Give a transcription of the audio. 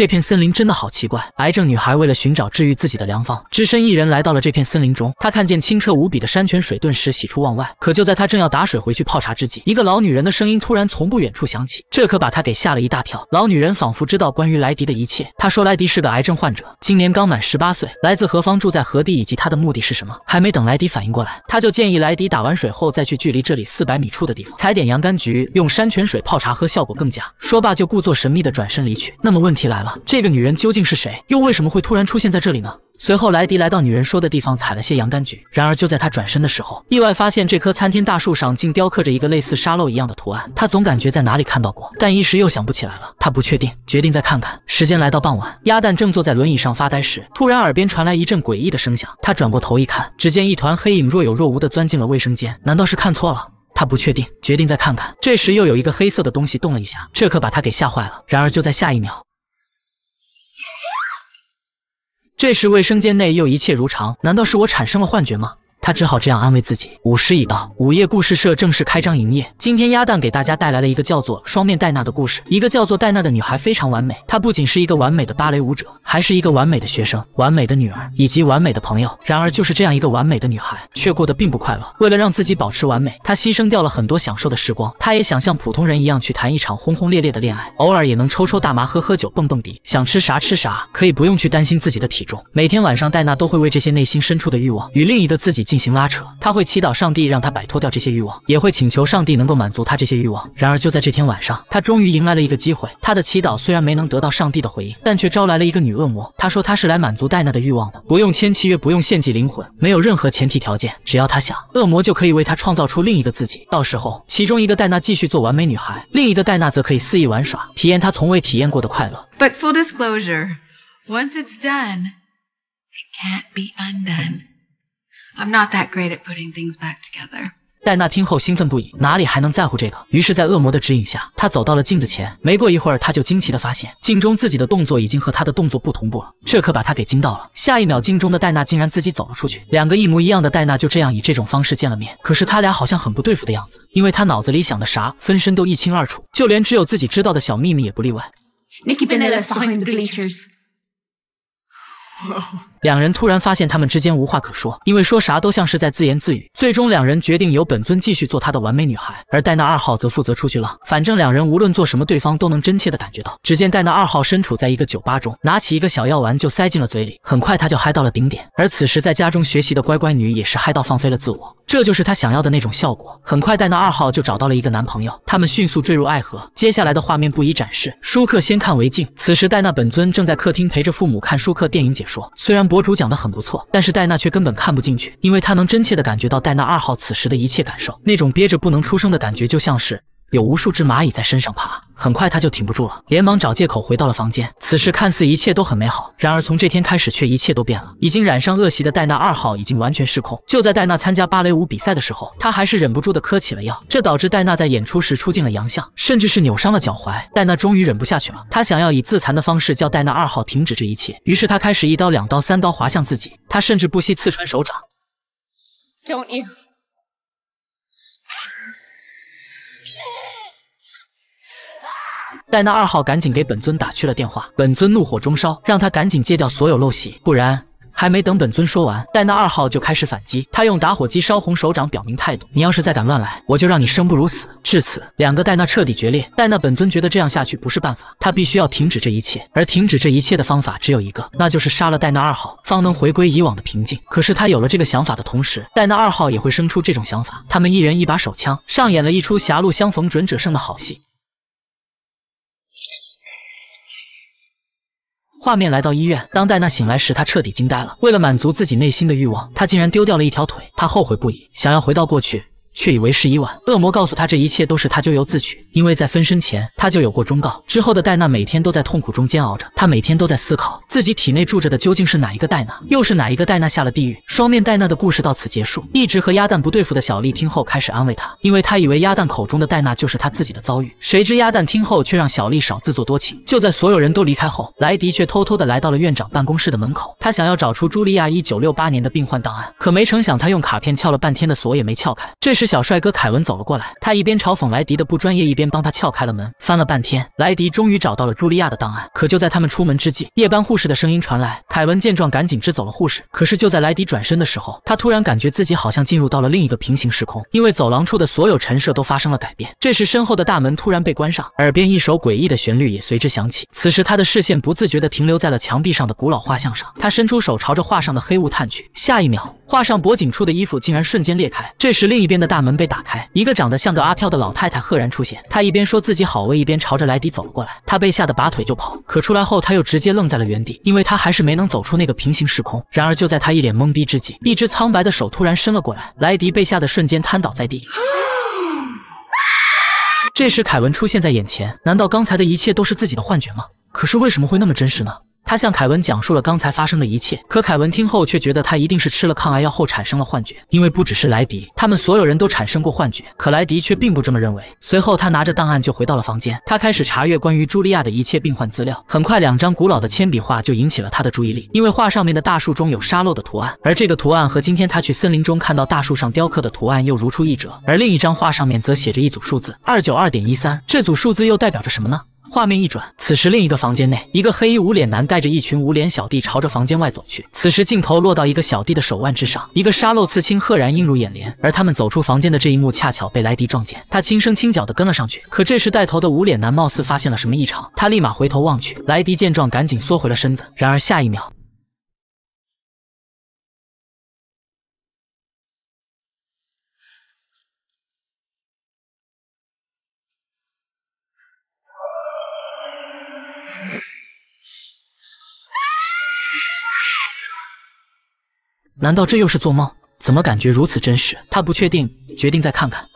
这片森林真的好奇怪。癌症女孩为了寻找治愈自己的良方，只身一人来到了这片森林中。她看见清澈无比的山泉水，顿时喜出望外。可就在她正要打水回去泡茶之际，一个老女人的声音突然从不远处响起，这可把她给吓了一大跳。老女人仿佛知道关于莱迪的一切，她说莱迪是个癌症患者，今年刚满十八岁，来自何方，住在何地，以及她的目的是什么。还没等莱迪反应过来，她就建议莱迪打完水后再去距离这里四百米处的地方采点洋甘菊，用山泉水泡茶喝，效果更佳。说罢就故作神秘的转身离去。那么问题来了。这个女人究竟是谁？又为什么会突然出现在这里呢？随后，莱迪来到女人说的地方采了些洋甘菊。然而，就在他转身的时候，意外发现这棵参天大树上竟雕刻着一个类似沙漏一样的图案。他总感觉在哪里看到过，但一时又想不起来了。他不确定，决定再看看。时间来到傍晚，鸭蛋正坐在轮椅上发呆时，突然耳边传来一阵诡异的声响。他转过头一看，只见一团黑影若有若无的钻进了卫生间。难道是看错了？他不确定，决定再看看。这时，又有一个黑色的东西动了一下，这可把他给吓坏了。然而，就在下一秒。这时，卫生间内又一切如常。难道是我产生了幻觉吗？他只好这样安慰自己。午时已到，午夜故事社正式开张营业。今天鸭蛋给大家带来了一个叫做《双面戴娜》的故事。一个叫做戴娜的女孩非常完美，她不仅是一个完美的芭蕾舞者，还是一个完美的学生、完美的女儿以及完美的朋友。然而，就是这样一个完美的女孩，却过得并不快乐。为了让自己保持完美，她牺牲掉了很多享受的时光。她也想像普通人一样去谈一场轰轰烈烈的恋爱，偶尔也能抽抽大麻、喝喝酒、蹦蹦迪，想吃啥吃啥，可以不用去担心自己的体重。每天晚上，戴娜都会为这些内心深处的欲望与另一个自己进。行拉扯，他会祈祷上帝让他摆脱掉这些欲望，也会请求上帝能够满足他这些欲望。然而，就在这天晚上，他终于迎来了一个机会。他的祈祷虽然没能得到上帝的回应，但却招来了一个女恶魔。他说他是来满足戴娜的欲望的，不用签契约，不用献祭灵魂，没有任何前提条件，只要他想，恶魔就可以为他创造出另一个自己。到时候，其中一个戴娜继续做完美女孩，另一个戴娜则可以肆意玩耍，体验她从未体验过的快乐。But f l l disclosure, once it's done, it can't be undone. I'm putting things not together. that great at back 戴娜听后兴奋不已，哪里还能在乎这个？于是，在恶魔的指引下，她走到了镜子前。没过一会儿，她就惊奇的发现，镜中自己的动作已经和她的动作不同步了。这可把她给惊到了。下一秒，镜中的戴娜竟然自己走了出去。两个一模一样的戴娜就这样以这种方式见了面。可是，他俩好像很不对付的样子，因为他脑子里想的啥，分身都一清二楚，就连只有自己知道的小秘密也不例外。两人突然发现他们之间无话可说，因为说啥都像是在自言自语。最终，两人决定由本尊继续做他的完美女孩，而戴娜二号则负责出去浪。反正两人无论做什么，对方都能真切的感觉到。只见戴娜二号身处在一个酒吧中，拿起一个小药丸就塞进了嘴里，很快她就嗨到了顶点。而此时在家中学习的乖乖女也是嗨到放飞了自我。这就是他想要的那种效果。很快，戴娜二号就找到了一个男朋友，他们迅速坠入爱河。接下来的画面不以展示，舒克先看为敬。此时，戴娜本尊正在客厅陪着父母看舒克电影解说。虽然博主讲的很不错，但是戴娜却根本看不进去，因为她能真切的感觉到戴娜二号此时的一切感受，那种憋着不能出声的感觉，就像是……有无数只蚂蚁在身上爬，很快他就挺不住了，连忙找借口回到了房间。此时看似一切都很美好，然而从这天开始却一切都变了。已经染上恶习的戴娜二号已经完全失控。就在戴娜参加芭蕾舞比赛的时候，她还是忍不住的磕起了药，这导致戴娜在演出时出尽了洋相，甚至是扭伤了脚踝。戴娜终于忍不下去了，她想要以自残的方式叫戴娜二号停止这一切，于是她开始一刀、两刀、三刀划向自己，她甚至不惜刺穿手掌。Don't 戴娜二号赶紧给本尊打去了电话，本尊怒火中烧，让他赶紧戒掉所有陋习，不然……还没等本尊说完，戴娜二号就开始反击，他用打火机烧红手掌，表明态度：“你要是再敢乱来，我就让你生不如死。”至此，两个戴娜彻底决裂。戴娜本尊觉得这样下去不是办法，他必须要停止这一切，而停止这一切的方法只有一个，那就是杀了戴娜二号，方能回归以往的平静。可是他有了这个想法的同时，戴娜二号也会生出这种想法。他们一人一把手枪，上演了一出狭路相逢，准者胜的好戏。画面来到医院，当戴娜醒来时，她彻底惊呆了。为了满足自己内心的欲望，她竟然丢掉了一条腿，她后悔不已，想要回到过去。却以为时已晚。恶魔告诉他这一切都是他咎由自取，因为在分身前他就有过忠告。之后的戴娜每天都在痛苦中煎熬着，她每天都在思考自己体内住着的究竟是哪一个戴娜，又是哪一个戴娜下了地狱。双面戴娜的故事到此结束。一直和鸭蛋不对付的小丽听后开始安慰他，因为他以为鸭蛋口中的戴娜就是他自己的遭遇。谁知鸭蛋听后却让小丽少自作多情。就在所有人都离开后，莱迪却偷偷的来到了院长办公室的门口，他想要找出茱莉亚一九六八年的病患档案，可没成想他用卡片撬了半天的锁也没撬开。这时。是小帅哥凯文走了过来，他一边嘲讽莱迪的不专业，一边帮他撬开了门。翻了半天，莱迪终于找到了茱莉亚的档案。可就在他们出门之际，夜班护士的声音传来。凯文见状，赶紧支走了护士。可是就在莱迪转身的时候，他突然感觉自己好像进入到了另一个平行时空，因为走廊处的所有陈设都发生了改变。这时，身后的大门突然被关上，耳边一首诡异的旋律也随之响起。此时，他的视线不自觉的停留在了墙壁上的古老画像上。他伸出手朝着画上的黑雾探去，下一秒。画上脖颈处的衣服竟然瞬间裂开。这时，另一边的大门被打开，一个长得像个阿飘的老太太赫然出现。她一边说自己好饿，一边朝着莱迪走了过来。他被吓得拔腿就跑，可出来后他又直接愣在了原地，因为他还是没能走出那个平行时空。然而就在他一脸懵逼之际，一只苍白的手突然伸了过来，莱迪被吓得瞬间瘫倒在地。这时，凯文出现在眼前。难道刚才的一切都是自己的幻觉吗？可是为什么会那么真实呢？他向凯文讲述了刚才发生的一切，可凯文听后却觉得他一定是吃了抗癌药后产生了幻觉，因为不只是莱迪，他们所有人都产生过幻觉。可莱迪却并不这么认为。随后，他拿着档案就回到了房间，他开始查阅关于茱莉亚的一切病患资料。很快，两张古老的铅笔画就引起了他的注意力，因为画上面的大树中有沙漏的图案，而这个图案和今天他去森林中看到大树上雕刻的图案又如出一辙。而另一张画上面则写着一组数字：二九二点一三。这组数字又代表着什么呢？画面一转，此时另一个房间内，一个黑衣无脸男带着一群无脸小弟朝着房间外走去。此时镜头落到一个小弟的手腕之上，一个沙漏刺青赫然映入眼帘。而他们走出房间的这一幕，恰巧被莱迪撞见，他轻声轻脚的跟了上去。可这时带头的无脸男貌似发现了什么异常，他立马回头望去。莱迪见状，赶紧缩回了身子。然而下一秒，难道这又是做梦？怎么感觉如此真实？他不确定，决定再看看。